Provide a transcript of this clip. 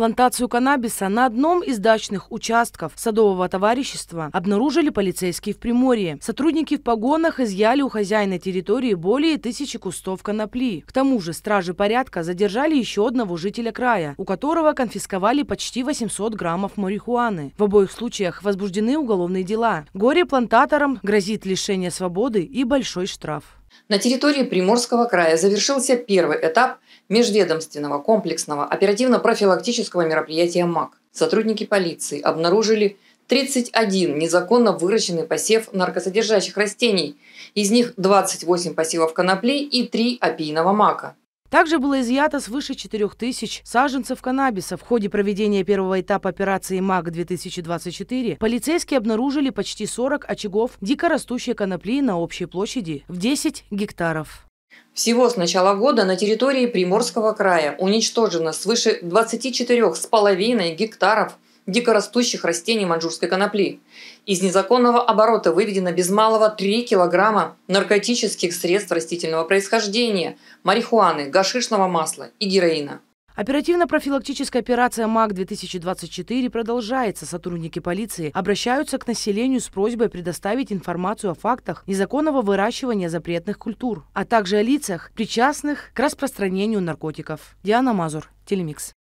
Плантацию каннабиса на одном из дачных участков садового товарищества обнаружили полицейские в Приморье. Сотрудники в погонах изъяли у хозяина территории более тысячи кустов конопли. К тому же стражи порядка задержали еще одного жителя края, у которого конфисковали почти 800 граммов марихуаны. В обоих случаях возбуждены уголовные дела. Горе-плантаторам грозит лишение свободы и большой штраф. На территории Приморского края завершился первый этап межведомственного комплексного оперативно-профилактического мероприятия МАК. Сотрудники полиции обнаружили 31 незаконно выращенный посев наркосодержащих растений, из них 28 посевов коноплей и 3 опийного мака. Также было изъято свыше 4000 саженцев каннабиса. В ходе проведения первого этапа операции Маг 2024 полицейские обнаружили почти 40 очагов дикорастущей конопли на общей площади в 10 гектаров. Всего с начала года на территории Приморского края уничтожено свыше 24,5 гектаров дикорастущих растений маньчжурской конопли. Из незаконного оборота выведено без малого 3 килограмма наркотических средств растительного происхождения, марихуаны, гашишного масла и героина. Оперативно-профилактическая операция МАК-2024 продолжается. Сотрудники полиции обращаются к населению с просьбой предоставить информацию о фактах незаконного выращивания запретных культур, а также о лицах, причастных к распространению наркотиков. Диана Мазур, Телемикс.